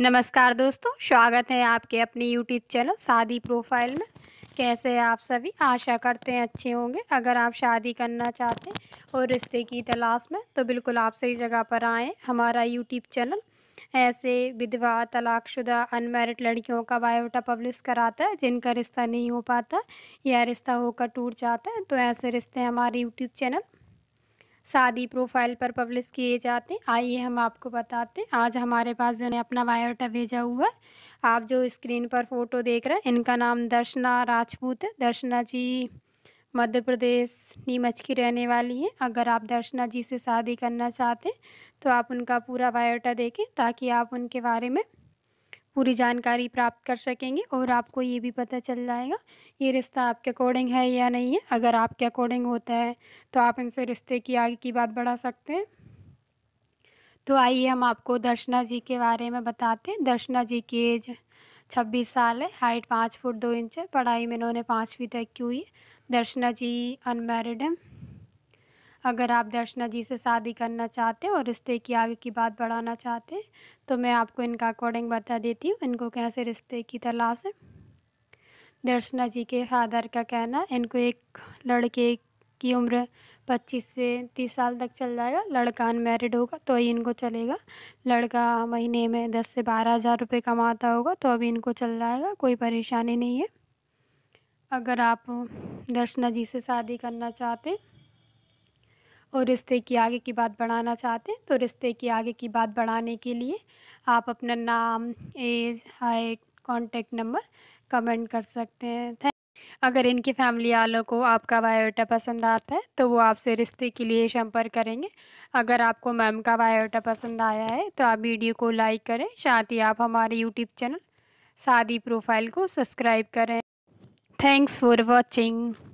नमस्कार दोस्तों स्वागत है आपके अपने यूट्यूब चैनल शादी प्रोफाइल में कैसे हैं आप सभी आशा करते हैं अच्छे होंगे अगर आप शादी करना चाहते हैं और रिश्ते की तलाश में तो बिल्कुल आप सही जगह पर आएँ हमारा यूट्यूब चैनल ऐसे विधवा तलाकशुदा अनमेरिड लड़कियों का बायोटा पब्लिश कराता है जिनका रिश्ता नहीं हो पाता या रिश्ता होकर टूट जाता है तो ऐसे रिश्ते हमारे यूट्यूब चैनल शादी प्रोफाइल पर पब्लिश किए जाते हैं आइए हम आपको बताते हैं आज हमारे पास जो है अपना बायोटा भेजा हुआ है आप जो स्क्रीन पर फ़ोटो देख रहे हैं इनका नाम दर्शना राजपूत है दर्शना जी मध्य प्रदेश नीमच की रहने वाली हैं अगर आप दर्शना जी से शादी करना चाहते हैं तो आप उनका पूरा बायोटा देखें ताकि आप उनके बारे में पूरी जानकारी प्राप्त कर सकेंगे और आपको ये भी पता चल जाएगा ये रिश्ता आपके अकॉर्डिंग है या नहीं है अगर आपके अकॉर्डिंग होता है तो आप इनसे रिश्ते की आगे की बात बढ़ा सकते हैं तो आइए हम आपको दर्शना जी के बारे में बताते हैं दर्शना जी की एज छब्बीस साल है हाइट पाँच फुट दो इंच है पढ़ाई में इन्होंने पाँचवीं तक की हुई है दर्शना जी अनमेरिड है अगर आप दर्शना जी से शादी करना चाहते हैं और रिश्ते की आगे की बात बढ़ाना चाहते हैं तो मैं आपको इनका अकॉर्डिंग बता देती हूँ इनको कैसे रिश्ते की तलाश है दर्शना जी के फादर का कहना इनको एक लड़के की उम्र 25 से 30 साल तक चल जाएगा लड़का अनमेरिड होगा तो ही इनको चलेगा लड़का महीने में 10 से बारह हज़ार रुपये कमाता होगा तो अभी इनको चल जाएगा कोई परेशानी नहीं है अगर आप दर्शना जी से शादी करना चाहते और रिश्ते की आगे की बात बढ़ाना चाहते हैं तो रिश्ते की आगे की बात बढ़ाने के लिए आप अपना नाम age height contact number comment कर सकते हैं थैंक अगर इनकी फैमिली वालों को आपका बायोडाटा पसंद आता है तो वो आपसे रिश्ते के लिए संपर्क करेंगे अगर आपको मैम का बायोडाटा पसंद आया है तो आप वीडियो को लाइक करें साथ ही आप हमारे यूट्यूब चैनल शादी प्रोफाइल को सब्सक्राइब करें थैंक्स फॉर वॉचिंग